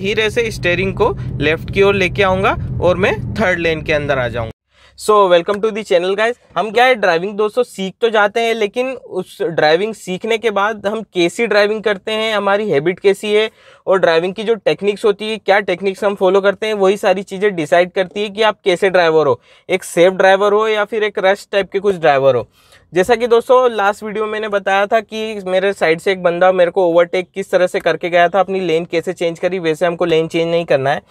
धीरे से स्टेयरिंग को लेफ्ट की ओर लेके आऊंगा और मैं थर्ड लेन के अंदर आ जाऊंगा so welcome to the channel guys हम क्या है ड्राइविंग दोस्तों सीख तो जाते हैं लेकिन उस ड्राइविंग सीखने के बाद हम कैसी ड्राइविंग करते हैं हमारी हैबिट कैसी है और ड्राइविंग की जो टेक्निक्स होती है क्या टेक्निक्स हम फॉलो करते हैं वही सारी चीज़ें डिसाइड करती है कि आप कैसे ड्राइवर हो एक सेफ ड्राइवर हो या फिर एक रश टाइप के कुछ ड्राइवर हो जैसा कि दोस्तों लास्ट वीडियो में मैंने बताया था कि मेरे साइड से एक बंदा मेरे को ओवरटेक किस तरह से करके गया था अपनी लेन कैसे चेंज करी वैसे हमको लेन चेंज नहीं करना है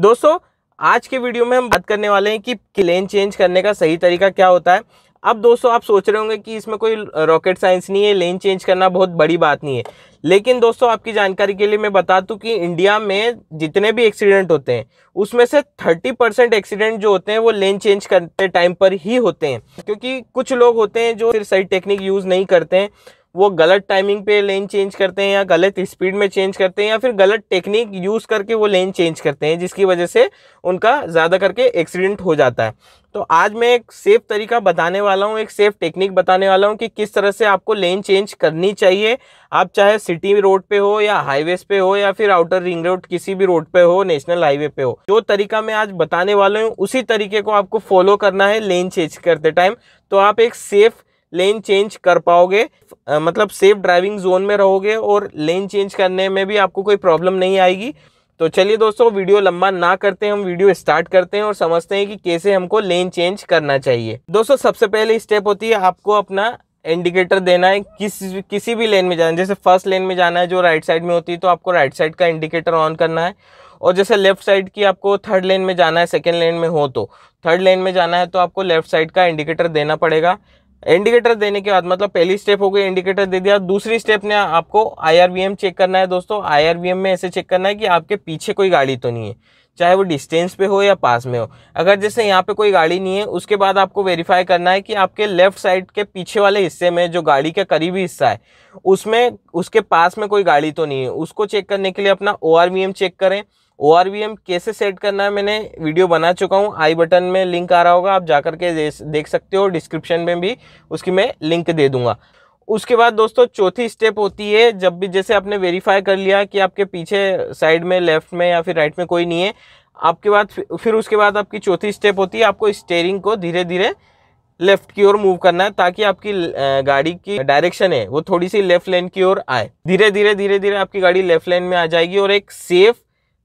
दोस्तों आज के वीडियो में हम बात करने वाले हैं कि क्लेन चेंज करने का सही तरीका क्या होता है अब दोस्तों आप सोच रहे होंगे कि इसमें कोई रॉकेट साइंस नहीं है लेन चेंज करना बहुत बड़ी बात नहीं है लेकिन दोस्तों आपकी जानकारी के लिए मैं बता दूं कि इंडिया में जितने भी एक्सीडेंट होते हैं उसमें से 30 परसेंट एक्सीडेंट जो होते हैं वो लेन चेंज करते टाइम पर ही होते हैं क्योंकि कुछ लोग होते हैं जो फिर सही टेक्निक यूज़ नहीं करते हैं वो गलत टाइमिंग पे लेन चेंज करते हैं या गलत स्पीड में चेंज करते हैं या फिर गलत टेक्निक यूज़ करके वो लेन चेंज करते हैं जिसकी वजह से उनका ज़्यादा करके एक्सीडेंट हो जाता है तो आज मैं एक सेफ़ तरीका बताने वाला हूँ एक सेफ़ टेक्निक बताने वाला हूँ कि किस तरह से आपको लेन चेंज करनी चाहिए आप चाहे सिटी रोड पर हो या हाईवेज पर हो या फिर आउटर रिंग रोड किसी भी रोड पर हो नेशनल हाईवे पे हो जो तरीका मैं आज बताने वाला हूँ उसी तरीके को आपको फॉलो करना है लेन चेंज करते टाइम तो आप एक सेफ़ लेन चेंज कर पाओगे मतलब सेफ ड्राइविंग जोन में रहोगे और लेन चेंज करने में भी आपको कोई प्रॉब्लम नहीं आएगी तो चलिए दोस्तों वीडियो लंबा ना करते हम वीडियो स्टार्ट करते हैं और समझते हैं कि कैसे हमको लेन चेंज करना चाहिए दोस्तों सबसे पहले स्टेप होती है आपको अपना इंडिकेटर देना है किस किसी भी लेन में जाना है जैसे फर्स्ट लेन में जाना है जो राइट साइड में होती है तो आपको राइट साइड का इंडिकेटर ऑन करना है और जैसे लेफ्ट साइड की आपको थर्ड लेन में जाना है सेकेंड लेन में हो तो थर्ड लेन में जाना है तो आपको लेफ्ट साइड का इंडिकेटर देना पड़ेगा इंडिकेटर देने के बाद मतलब पहली स्टेप हो गई इंडिकेटर दे दिया दूसरी स्टेप ने आपको आईआरबीएम चेक करना है दोस्तों आईआरबीएम में ऐसे चेक करना है कि आपके पीछे कोई गाड़ी तो नहीं है चाहे वो डिस्टेंस पे हो या पास में हो अगर जैसे यहाँ पे कोई गाड़ी नहीं है उसके बाद आपको वेरीफाई करना है कि आपके लेफ्ट साइड के पीछे वाले हिस्से में जो गाड़ी का करीबी हिस्सा है उसमें उसके पास में कोई गाड़ी तो नहीं है उसको चेक करने के लिए अपना ओ चेक करें ओ आर वी एम कैसे सेट करना है मैंने वीडियो बना चुका हूँ आई बटन में लिंक आ रहा होगा आप जाकर के देख सकते हो डिस्क्रिप्शन में भी उसकी मैं लिंक दे दूंगा उसके बाद दोस्तों चौथी स्टेप होती है जब भी जैसे आपने वेरीफाई कर लिया कि आपके पीछे साइड में लेफ्ट में या फिर राइट में कोई नहीं है आपके बाद फिर उसके बाद आपकी चौथी स्टेप होती है आपको स्टेयरिंग को धीरे धीरे लेफ्ट की ओर मूव करना है ताकि आपकी गाड़ी की डायरेक्शन है वो थोड़ी सी लेफ्ट लेन की ओर आए धीरे धीरे धीरे धीरे आपकी गाड़ी लेफ्ट लेन में आ जाएगी और एक सेफ़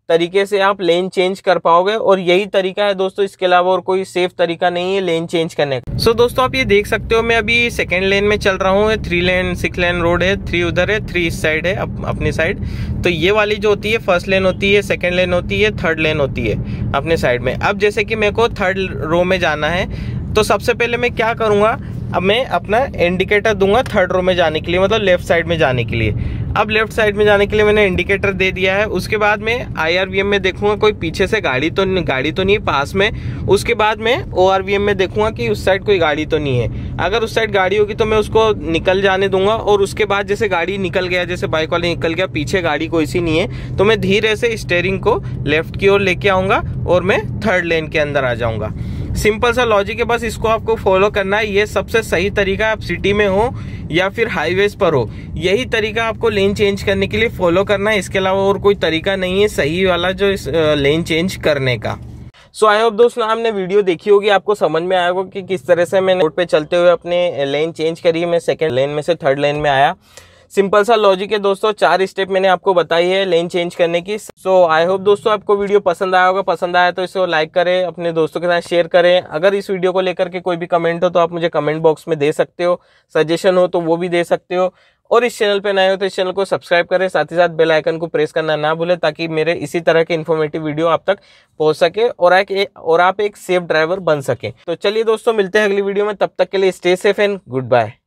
तरीके से आप लेन चेंज कर पाओगे और यही तरीका है दोस्तों इसके अलावा और कोई सेफ तरीका नहीं है लेन चेंज करने का सो so, दोस्तों आप ये देख सकते हो मैं अभी सेकेंड लेन में चल रहा हूँ three lane six lane road है थ्री उधर है थ्री इस साइड है अप, अपनी साइड तो ये वाली जो होती है फर्स्ट लेन होती है सेकेंड लेन होती है थर्ड लेन होती है अपने साइड में अब जैसे कि मेरे को थर्ड रो में जाना है तो सबसे पहले मैं क्या करूँगा अब मैं अपना इंडिकेटर दूंगा थर्ड रो में जाने के लिए मतलब लेफ्ट साइड में जाने के लिए अब लेफ्ट साइड में जाने के लिए मैंने इंडिकेटर दे दिया है उसके बाद मैं आई में देखूंगा कोई पीछे से गाड़ी तो गाड़ी तो नहीं पास में उसके बाद मैं ओ में देखूंगा कि उस साइड कोई गाड़ी तो नहीं है अगर उस साइड गाड़ी होगी तो मैं उसको निकल जाने दूंगा और उसके बाद जैसे गाड़ी निकल गया जैसे बाइक वाले निकल गया पीछे गाड़ी कोई सी नहीं है तो मैं धीरे से स्टेयरिंग को लेफ्ट की ओर लेके आऊँगा और मैं थर्ड लेन के अंदर आ जाऊँगा सिंपल सा लॉजिक है बस इसको आपको फॉलो करना है ये सबसे सही तरीका आप सिटी में हो या फिर हाईवेज पर हो यही तरीका आपको लेन चेंज करने के लिए फॉलो करना है इसके अलावा और कोई तरीका नहीं है सही वाला जो इस लेन चेंज करने का सो आई होप दोस्तों आपने वीडियो देखी होगी आपको समझ में आया होगा कि किस तरह से मैंने रोड पे चलते हुए अपने लेन चेंज करी मैं सेकेंड लेन में से थर्ड लेन में आया सिंपल सा लॉजिक है दोस्तों चार स्टेप मैंने आपको बताई है लेन चेंज करने की सो आई होप दोस्तों आपको वीडियो पसंद आया होगा पसंद आया तो इसको लाइक करें अपने दोस्तों के साथ शेयर करें अगर इस वीडियो को लेकर के कोई भी कमेंट हो तो आप मुझे कमेंट बॉक्स में दे सकते हो सजेशन हो तो वो भी दे सकते हो और इस चैनल पर नए हो तो इस चैनल को सब्सक्राइब करें साथ ही साथ बेल आइकन को प्रेस करना ना भूलें ताकि मेरे इसी तरह के इन्फॉर्मेटिव वीडियो आप तक पहुंच सके और एक और आप एक सेफ ड्राइवर बन सकें तो चलिए दोस्तों मिलते हैं अगली वीडियो में तब तक के लिए stay safe and good bye